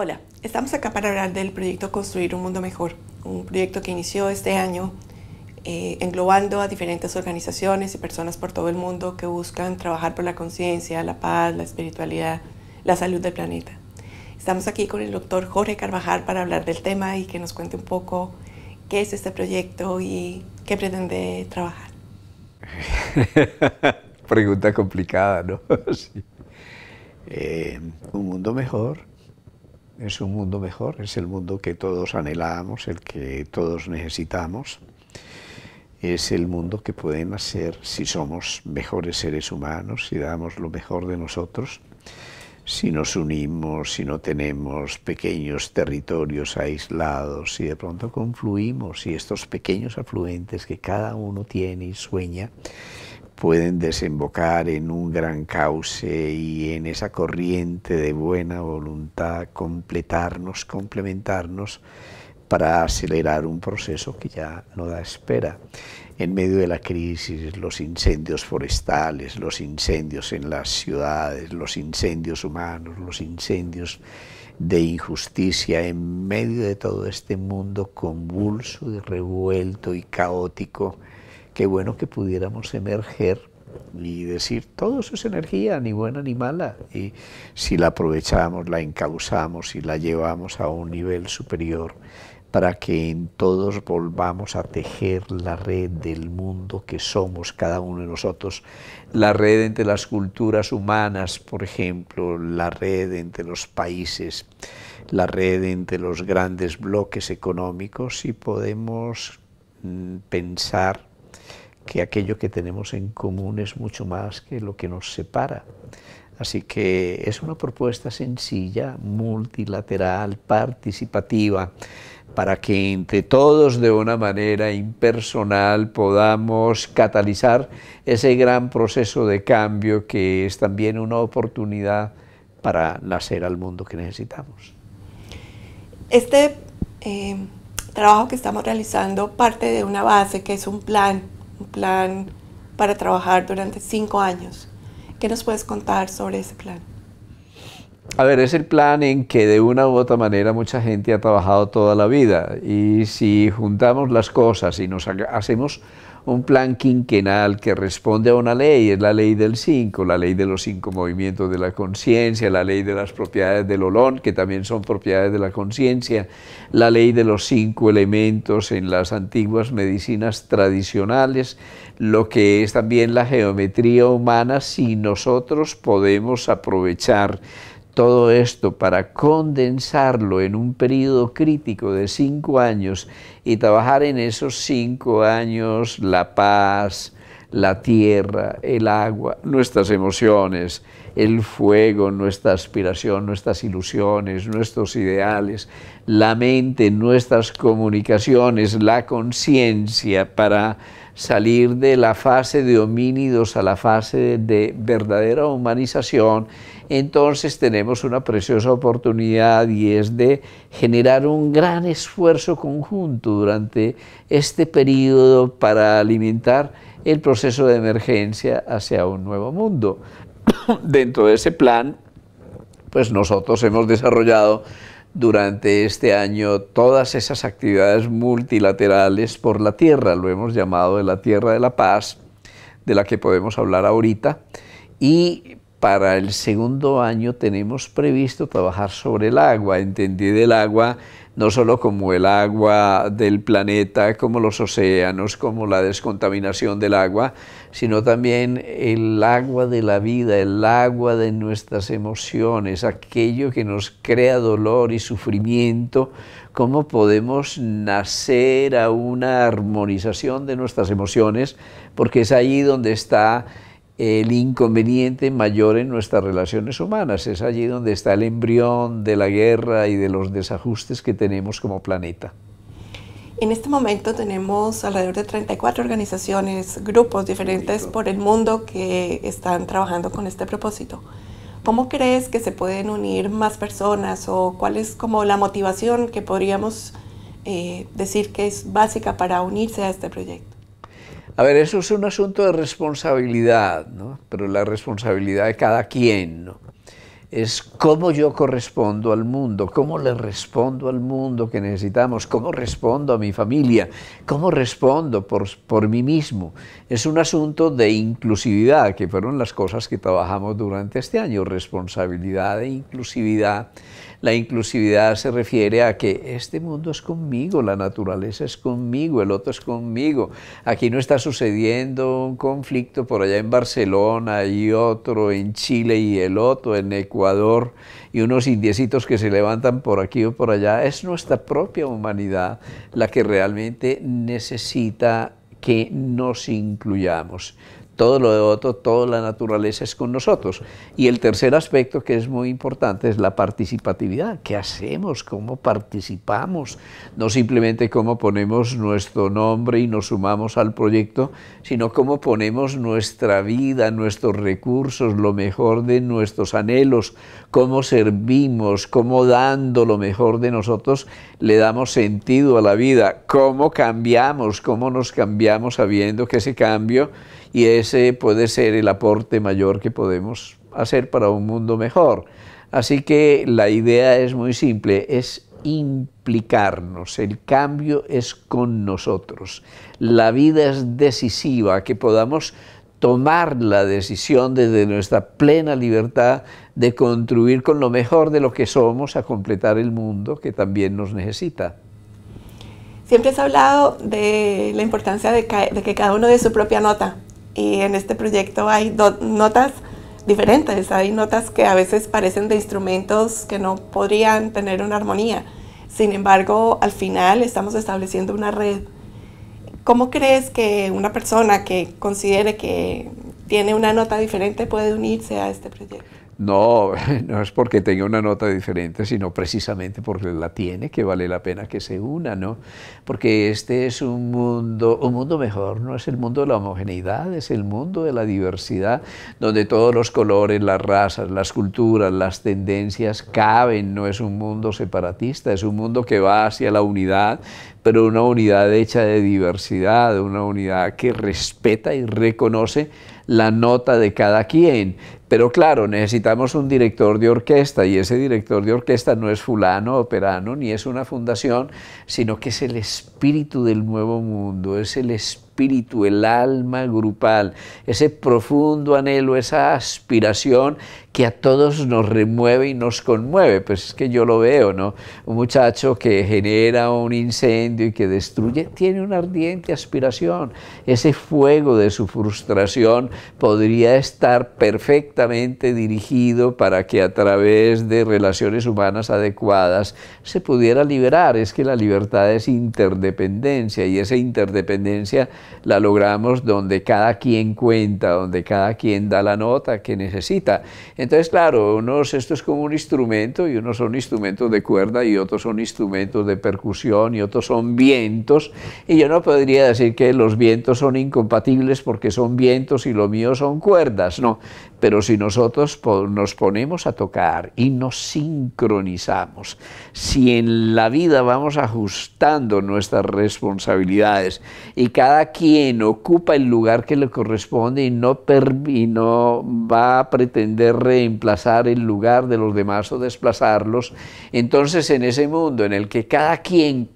Hola, estamos acá para hablar del proyecto Construir un Mundo Mejor, un proyecto que inició este año eh, englobando a diferentes organizaciones y personas por todo el mundo que buscan trabajar por la conciencia, la paz, la espiritualidad, la salud del planeta. Estamos aquí con el doctor Jorge Carvajal para hablar del tema y que nos cuente un poco qué es este proyecto y qué pretende trabajar. Pregunta complicada, ¿no? Eh, un mundo mejor es un mundo mejor, es el mundo que todos anhelamos, el que todos necesitamos, es el mundo que pueden hacer si somos mejores seres humanos, si damos lo mejor de nosotros, si nos unimos, si no tenemos pequeños territorios aislados, si de pronto confluimos, y estos pequeños afluentes que cada uno tiene y sueña, pueden desembocar en un gran cauce y en esa corriente de buena voluntad completarnos, complementarnos para acelerar un proceso que ya no da espera. En medio de la crisis, los incendios forestales, los incendios en las ciudades, los incendios humanos, los incendios de injusticia, en medio de todo este mundo convulso, revuelto y caótico, qué bueno que pudiéramos emerger y decir, todo eso es energía, ni buena ni mala, y si la aprovechamos, la encauzamos y la llevamos a un nivel superior, para que en todos volvamos a tejer la red del mundo que somos cada uno de nosotros, la red entre las culturas humanas, por ejemplo, la red entre los países, la red entre los grandes bloques económicos, si podemos mm, pensar que aquello que tenemos en común es mucho más que lo que nos separa. Así que es una propuesta sencilla, multilateral, participativa, para que entre todos de una manera impersonal podamos catalizar ese gran proceso de cambio que es también una oportunidad para nacer al mundo que necesitamos. Este eh, trabajo que estamos realizando parte de una base que es un plan un plan para trabajar durante cinco años. ¿Qué nos puedes contar sobre ese plan? A ver, es el plan en que de una u otra manera mucha gente ha trabajado toda la vida y si juntamos las cosas y nos hacemos un plan quinquenal que responde a una ley, es la ley del 5, la ley de los cinco movimientos de la conciencia, la ley de las propiedades del olón, que también son propiedades de la conciencia, la ley de los cinco elementos en las antiguas medicinas tradicionales, lo que es también la geometría humana, si nosotros podemos aprovechar todo esto para condensarlo en un periodo crítico de cinco años y trabajar en esos cinco años la paz, la tierra, el agua, nuestras emociones, el fuego, nuestra aspiración, nuestras ilusiones, nuestros ideales, la mente, nuestras comunicaciones, la conciencia para salir de la fase de homínidos a la fase de verdadera humanización, entonces tenemos una preciosa oportunidad y es de generar un gran esfuerzo conjunto durante este periodo para alimentar el proceso de emergencia hacia un nuevo mundo. Dentro de ese plan, pues nosotros hemos desarrollado durante este año todas esas actividades multilaterales por la Tierra, lo hemos llamado de la Tierra de la Paz, de la que podemos hablar ahorita, y para el segundo año tenemos previsto trabajar sobre el agua, entendí el agua no solo como el agua del planeta, como los océanos, como la descontaminación del agua, sino también el agua de la vida, el agua de nuestras emociones, aquello que nos crea dolor y sufrimiento, cómo podemos nacer a una armonización de nuestras emociones, porque es ahí donde está el inconveniente mayor en nuestras relaciones humanas. Es allí donde está el embrión de la guerra y de los desajustes que tenemos como planeta. En este momento tenemos alrededor de 34 organizaciones, grupos diferentes por el mundo que están trabajando con este propósito. ¿Cómo crees que se pueden unir más personas o cuál es como la motivación que podríamos eh, decir que es básica para unirse a este proyecto? A ver, eso es un asunto de responsabilidad, ¿no? pero la responsabilidad de cada quien. Es cómo yo correspondo al mundo, cómo le respondo al mundo que necesitamos, cómo respondo a mi familia, cómo respondo por, por mí mismo. Es un asunto de inclusividad, que fueron las cosas que trabajamos durante este año, responsabilidad e inclusividad la inclusividad se refiere a que este mundo es conmigo, la naturaleza es conmigo, el otro es conmigo. Aquí no está sucediendo un conflicto por allá en Barcelona y otro en Chile y el otro en Ecuador y unos indiecitos que se levantan por aquí o por allá. Es nuestra propia humanidad la que realmente necesita que nos incluyamos todo lo de otro, toda la naturaleza es con nosotros. Y el tercer aspecto que es muy importante es la participatividad. ¿Qué hacemos? ¿Cómo participamos? No simplemente cómo ponemos nuestro nombre y nos sumamos al proyecto, sino cómo ponemos nuestra vida, nuestros recursos, lo mejor de nuestros anhelos, cómo servimos, cómo dando lo mejor de nosotros le damos sentido a la vida, cómo cambiamos, cómo nos cambiamos sabiendo que ese cambio y ese puede ser el aporte mayor que podemos hacer para un mundo mejor. Así que la idea es muy simple, es implicarnos, el cambio es con nosotros. La vida es decisiva, que podamos tomar la decisión desde nuestra plena libertad de construir con lo mejor de lo que somos a completar el mundo que también nos necesita. Siempre has hablado de la importancia de, de que cada uno dé su propia nota y en este proyecto hay notas diferentes, hay notas que a veces parecen de instrumentos que no podrían tener una armonía. Sin embargo, al final estamos estableciendo una red. ¿Cómo crees que una persona que considere que tiene una nota diferente puede unirse a este proyecto? No, no es porque tenga una nota diferente, sino precisamente porque la tiene que vale la pena que se una, ¿no? Porque este es un mundo, un mundo mejor, no es el mundo de la homogeneidad, es el mundo de la diversidad, donde todos los colores, las razas, las culturas, las tendencias caben, no es un mundo separatista, es un mundo que va hacia la unidad, pero una unidad hecha de diversidad, una unidad que respeta y reconoce la nota de cada quien. Pero claro, necesitamos un director de orquesta y ese director de orquesta no es fulano operano, ni es una fundación, sino que es el espíritu del nuevo mundo, es el espíritu, el alma grupal, ese profundo anhelo, esa aspiración que a todos nos remueve y nos conmueve. Pues es que yo lo veo, ¿no? Un muchacho que genera un incendio y que destruye, tiene una ardiente aspiración. Ese fuego de su frustración podría estar perfectamente dirigido para que a través de relaciones humanas adecuadas se pudiera liberar. Es que la libertad es interdependencia y esa interdependencia la logramos donde cada quien cuenta, donde cada quien da la nota que necesita. Entonces, claro, unos, esto es como un instrumento y unos son instrumentos de cuerda y otros son instrumentos de percusión y otros son vientos. Y yo no podría decir que los vientos son incompatibles porque son vientos y lo mío son cuerdas, no. Pero si nosotros nos ponemos a tocar y nos sincronizamos, si en la vida vamos ajustando nuestras responsabilidades y cada quien ocupa el lugar que le corresponde y no, va a pretender reemplazar el lugar de los demás o desplazarlos, entonces en ese mundo en el que cada quien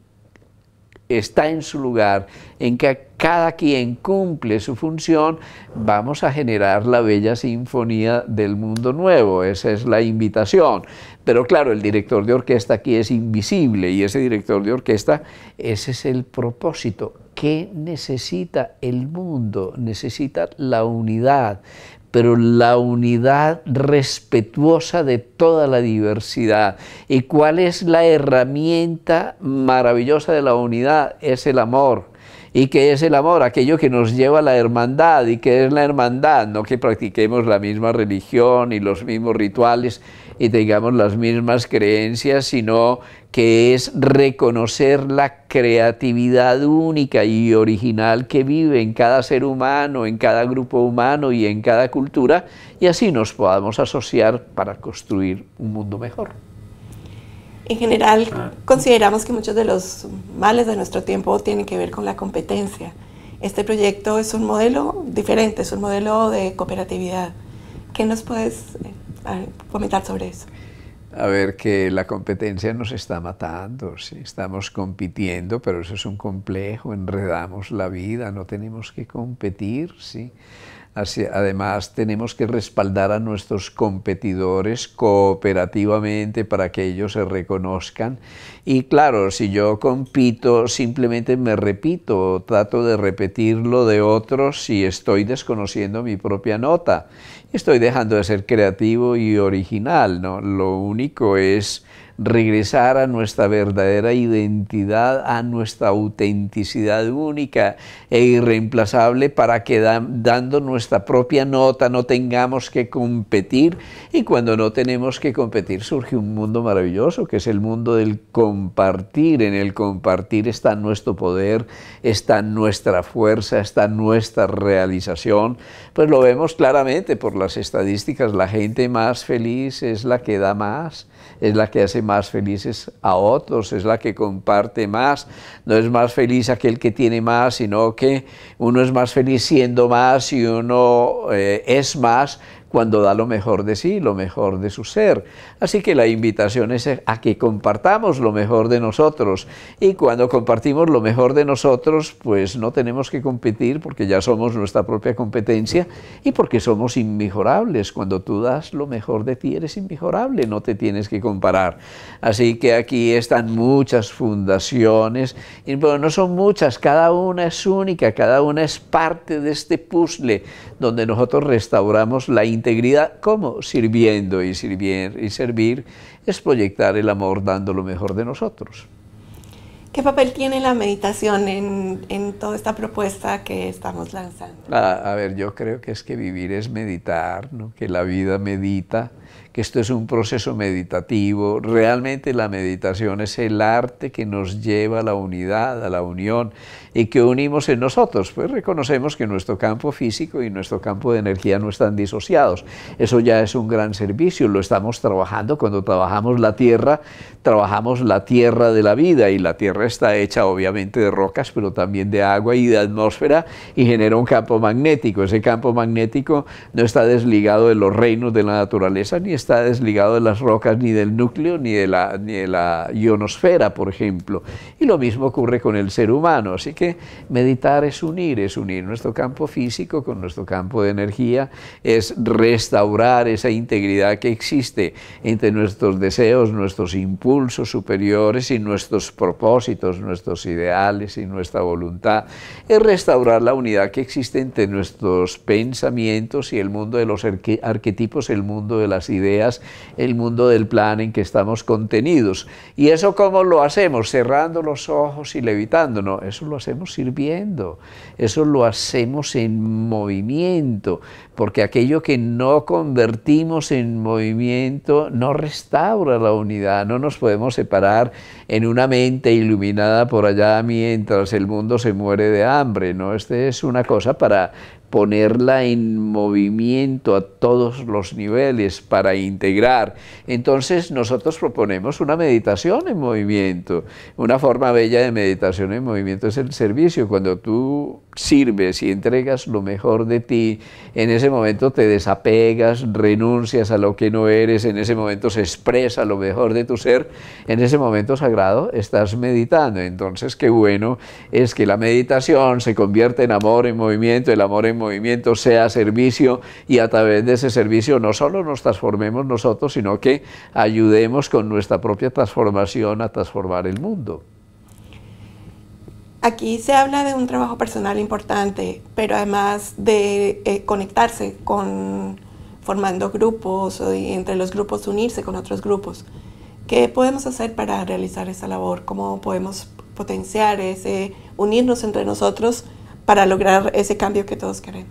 está en su lugar, en que cada quien cumple su función, vamos a generar la bella sinfonía del mundo nuevo. Esa es la invitación. Pero claro, el director de orquesta aquí es invisible y ese director de orquesta, ese es el propósito. ¿Qué necesita el mundo? Necesita la unidad pero la unidad respetuosa de toda la diversidad. ¿Y cuál es la herramienta maravillosa de la unidad? Es el amor. ¿Y qué es el amor? Aquello que nos lleva a la hermandad. ¿Y qué es la hermandad? No que practiquemos la misma religión y los mismos rituales, y tengamos las mismas creencias, sino que es reconocer la creatividad única y original que vive en cada ser humano, en cada grupo humano y en cada cultura, y así nos podamos asociar para construir un mundo mejor. En general, consideramos que muchos de los males de nuestro tiempo tienen que ver con la competencia. Este proyecto es un modelo diferente, es un modelo de cooperatividad. ¿Qué nos puedes comentar sobre eso. A ver, que la competencia nos está matando, ¿sí? estamos compitiendo, pero eso es un complejo, enredamos la vida, no tenemos que competir, ¿sí? además, tenemos que respaldar a nuestros competidores cooperativamente para que ellos se reconozcan. Y claro, si yo compito, simplemente me repito, trato de repetir lo de otros si estoy desconociendo mi propia nota. Estoy dejando de ser creativo y original, ¿no? Lo único es regresar a nuestra verdadera identidad, a nuestra autenticidad única e irreemplazable para que dando nuestra propia nota no tengamos que competir y cuando no tenemos que competir surge un mundo maravilloso que es el mundo del compartir. En el compartir está nuestro poder, está nuestra fuerza, está nuestra realización. Pues lo vemos claramente por las estadísticas, la gente más feliz es la que da más, es la que hace más más felices a otros, es la que comparte más. No es más feliz aquel que tiene más, sino que uno es más feliz siendo más y uno eh, es más cuando da lo mejor de sí, lo mejor de su ser. Así que la invitación es a que compartamos lo mejor de nosotros. Y cuando compartimos lo mejor de nosotros, pues no tenemos que competir porque ya somos nuestra propia competencia y porque somos inmejorables. Cuando tú das lo mejor de ti, eres inmejorable, no te tienes que comparar. Así que aquí están muchas fundaciones, y bueno, no son muchas, cada una es única, cada una es parte de este puzzle donde nosotros restauramos la integridad, ¿cómo? Sirviendo y sirviendo y servir es proyectar el amor dando lo mejor de nosotros. ¿Qué papel tiene la meditación en, en toda esta propuesta que estamos lanzando? Ah, a ver, yo creo que es que vivir es meditar, que la vida medita, que esto es un proceso meditativo. Realmente la meditación es el arte que nos lleva a la unidad, a la unión y que unimos en nosotros. Pues reconocemos que nuestro campo físico y nuestro campo de energía no están disociados. Eso ya es un gran servicio, lo estamos trabajando. Cuando trabajamos la tierra, trabajamos la tierra de la vida y la tierra está hecha obviamente de rocas, pero también de agua y de atmósfera y genera un campo magnético. Ese campo magnético no está desligado de los reinos de la naturaleza ni está desligado de las rocas, ni del núcleo, ni de, la, ni de la ionosfera, por ejemplo. Y lo mismo ocurre con el ser humano. Así que meditar es unir, es unir nuestro campo físico con nuestro campo de energía, es restaurar esa integridad que existe entre nuestros deseos, nuestros impulsos superiores y nuestros propósitos, nuestros ideales y nuestra voluntad. Es restaurar la unidad que existe entre nuestros pensamientos y el mundo de los arquetipos, el mundo de las ideas, el mundo del plan en que estamos contenidos. ¿Y eso cómo lo hacemos? Cerrando los ojos y levitando. No, eso lo hacemos sirviendo, eso lo hacemos en movimiento, porque aquello que no convertimos en movimiento no restaura la unidad, no nos podemos separar en una mente iluminada por allá mientras el mundo se muere de hambre, ¿no? Esta es una cosa para ponerla en movimiento a todos los niveles para integrar. Entonces nosotros proponemos una meditación en movimiento. Una forma bella de meditación en movimiento es el servicio. Cuando tú sirves y entregas lo mejor de ti, en ese momento te desapegas, renuncias a lo que no eres, en ese momento se expresa lo mejor de tu ser, en ese momento sagrado estás meditando. Entonces qué bueno es que la meditación se convierte en amor en movimiento, el amor en movimiento sea servicio y a través de ese servicio no solo nos transformemos nosotros, sino que ayudemos con nuestra propia transformación a transformar el mundo. Aquí se habla de un trabajo personal importante, pero además de eh, conectarse con formando grupos o entre los grupos unirse con otros grupos. ¿Qué podemos hacer para realizar esa labor? ¿Cómo podemos potenciar ese unirnos entre nosotros? para lograr ese cambio que todos queremos.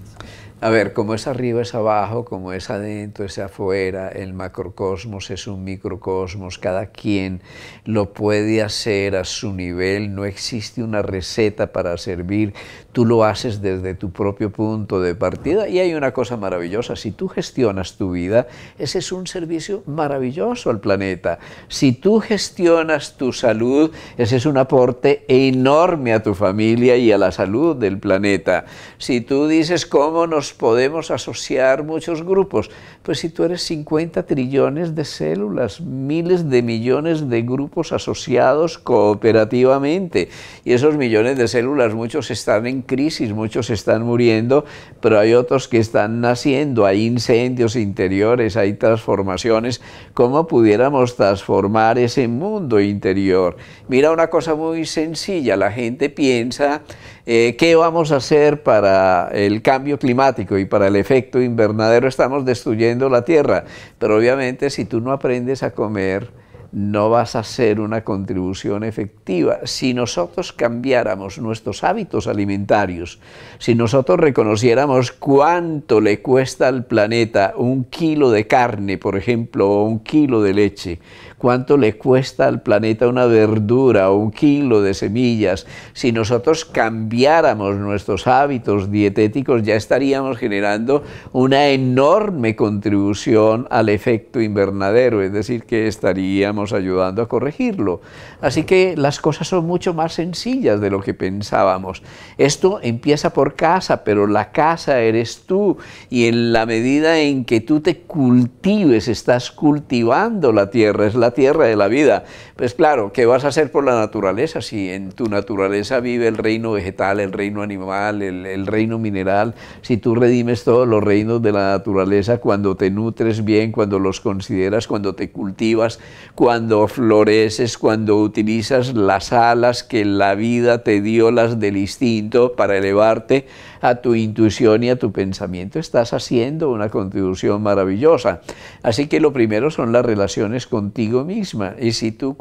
A ver, como es arriba es abajo, como es adentro es afuera, el macrocosmos es un microcosmos, cada quien lo puede hacer a su nivel, no existe una receta para servir, tú lo haces desde tu propio punto de partida y hay una cosa maravillosa, si tú gestionas tu vida, ese es un servicio maravilloso al planeta, si tú gestionas tu salud, ese es un aporte enorme a tu familia y a la salud del planeta, si tú dices cómo nos podemos asociar muchos grupos. Pues si tú eres 50 trillones de células, miles de millones de grupos asociados cooperativamente, y esos millones de células, muchos están en crisis, muchos están muriendo, pero hay otros que están naciendo, hay incendios interiores, hay transformaciones, ¿cómo pudiéramos transformar ese mundo interior? Mira una cosa muy sencilla, la gente piensa eh, ¿qué vamos a hacer para el cambio climático y para el efecto invernadero? Estamos destruyendo la tierra, pero obviamente si tú no aprendes a comer, no vas a hacer una contribución efectiva. Si nosotros cambiáramos nuestros hábitos alimentarios, si nosotros reconociéramos cuánto le cuesta al planeta un kilo de carne, por ejemplo, o un kilo de leche, cuánto le cuesta al planeta una verdura o un kilo de semillas, si nosotros cambiáramos nuestros hábitos dietéticos, ya estaríamos generando una enorme contribución al efecto invernadero, es decir, que estaríamos ayudando a corregirlo. Así que las cosas son mucho más sencillas de lo que pensábamos. Esto empieza por casa, pero la casa eres tú y en la medida en que tú te cultives, estás cultivando la tierra, es la tierra de la vida. Pues claro, ¿qué vas a hacer por la naturaleza? Si en tu naturaleza vive el reino vegetal, el reino animal, el, reino mineral, si tú redimes todos los reinos de la naturaleza cuando te nutres bien, cuando los consideras, cuando te cultivas, cuando floreces, cuando utilizas las alas que la vida te dio, las del instinto, para elevarte a tu intuición y a tu pensamiento, estás haciendo una contribución maravillosa. Así que lo primero son las relaciones contigo misma. Y si tú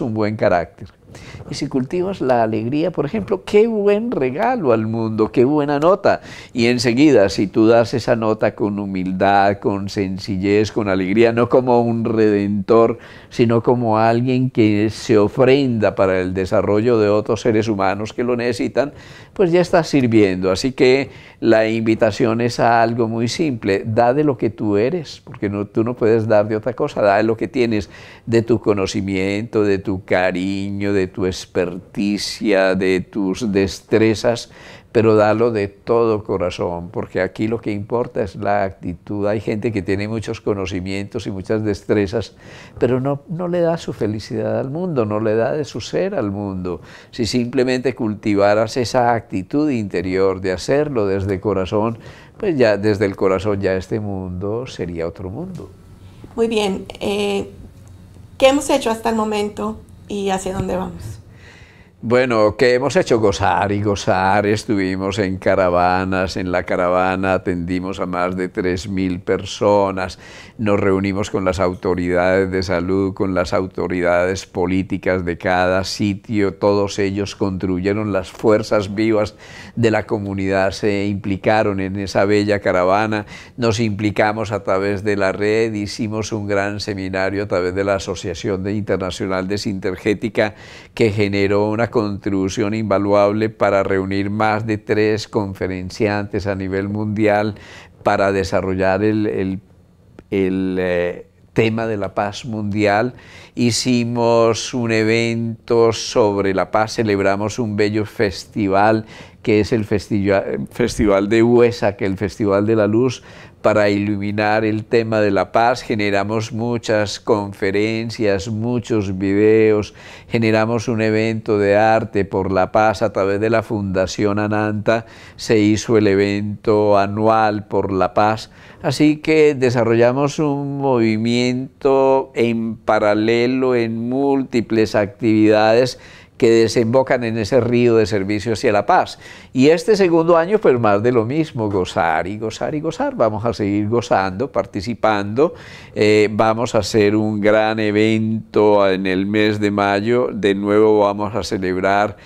un buen carácter. Y si cultivas la alegría, por ejemplo, qué buen regalo al mundo, qué buena nota. Y enseguida, si tú das esa nota con humildad, con sencillez, con alegría, no como un redentor, sino como alguien que se ofrenda para el desarrollo de otros seres humanos que lo necesitan, pues ya estás sirviendo. Así que la invitación es a algo muy simple, da de lo que tú eres, porque tú no puedes dar de otra cosa, da de lo que tienes, de tu conocimiento, de tu cariño, de tu experticia, de tus destrezas, pero dalo de todo corazón, porque aquí lo que importa es la actitud. Hay gente que tiene muchos conocimientos y muchas destrezas, pero no, no le da su felicidad al mundo, no le da de su ser al mundo. Si simplemente cultivaras esa actitud interior de hacerlo desde corazón, pues ya desde el corazón ya este mundo sería otro mundo. Muy bien, eh, ¿qué hemos hecho hasta el momento y hacia dónde vamos. Bueno, ¿qué hemos hecho gozar y gozar, estuvimos en caravanas, en la caravana atendimos a más de 3.000 personas, nos reunimos con las autoridades de salud, con las autoridades políticas de cada sitio, todos ellos construyeron las fuerzas vivas de la comunidad se implicaron en esa bella caravana, nos implicamos a través de la red, hicimos un gran seminario a través de la Asociación Internacional de Sintergética que generó una contribución invaluable para reunir más de tres conferenciantes a nivel mundial para desarrollar el, eh, tema de la paz mundial. Hicimos un evento sobre la paz, celebramos un bello festival que es el Festival de Huesa, que el Festival de la Luz, para iluminar el tema de la paz, generamos muchas conferencias, muchos videos, generamos un evento de arte por la paz a través de la Fundación Ananta, se hizo el evento anual por la paz, así que desarrollamos un movimiento en paralelo en múltiples actividades que desembocan en ese río de y hacia la paz. Y este segundo año, pues más de lo mismo, gozar y gozar y gozar. Vamos a seguir gozando, participando. Eh, vamos a hacer un gran evento en el mes de mayo. De nuevo vamos a celebrar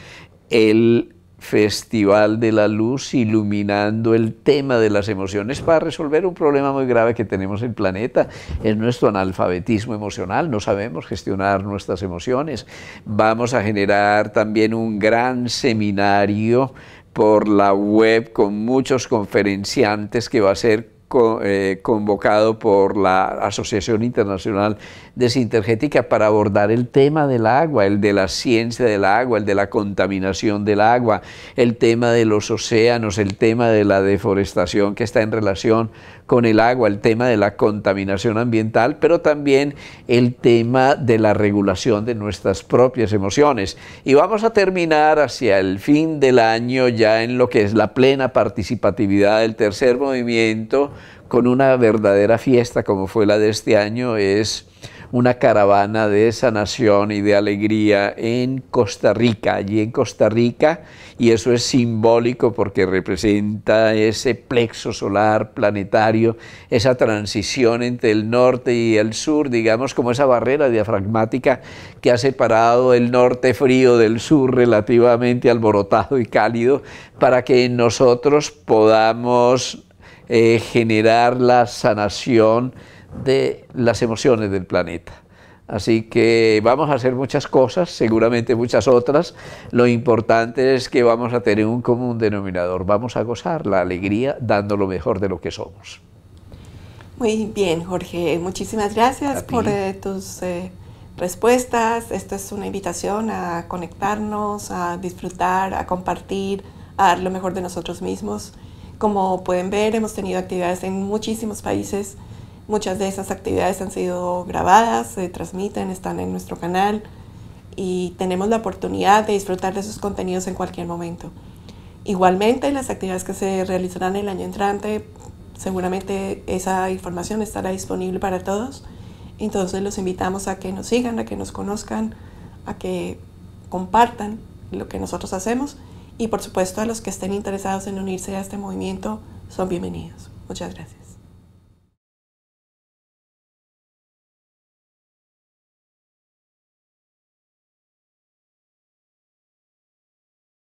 el festival de la luz iluminando el tema de las emociones para resolver un problema muy grave que tenemos en el planeta, es nuestro analfabetismo emocional, no sabemos gestionar nuestras emociones. Vamos a generar también un gran seminario por la web con muchos conferenciantes que va a ser eh, convocado por la Asociación Internacional de para abordar el tema del agua, el de la ciencia del agua, el de la contaminación del agua, el tema de los océanos, el tema de la deforestación que está en relación con el agua, el tema de la contaminación ambiental, pero también el tema de la regulación de nuestras propias emociones. Y vamos a terminar hacia el fin del año ya en lo que es la plena participatividad del tercer movimiento con una verdadera fiesta como fue la de este año, es una caravana de sanación y de alegría en Costa Rica, allí en Costa Rica, y eso es simbólico porque representa ese plexo solar planetario, esa transición entre el norte y el sur, digamos como esa barrera diafragmática que ha separado el norte frío del sur relativamente alborotado y cálido, para que nosotros podamos eh, generar la sanación, de las emociones del planeta. Así que vamos a hacer muchas cosas, seguramente muchas otras. Lo importante es que vamos a tener un común denominador. Vamos a gozar la alegría dando lo mejor de lo que somos. Muy bien, Jorge. Muchísimas gracias por eh, tus eh, respuestas. Esto es una invitación a conectarnos, a disfrutar, a compartir, a dar lo mejor de nosotros mismos. Como pueden ver, hemos tenido actividades en muchísimos países Muchas de esas actividades han sido grabadas, se transmiten, están en nuestro canal y tenemos la oportunidad de disfrutar de esos contenidos en cualquier momento. Igualmente, las actividades que se realizarán el año entrante, seguramente esa información estará disponible para todos. Entonces los invitamos a que nos sigan, a que nos conozcan, a que compartan lo que nosotros hacemos y por supuesto a los que estén interesados en unirse a este movimiento son bienvenidos. Muchas gracias.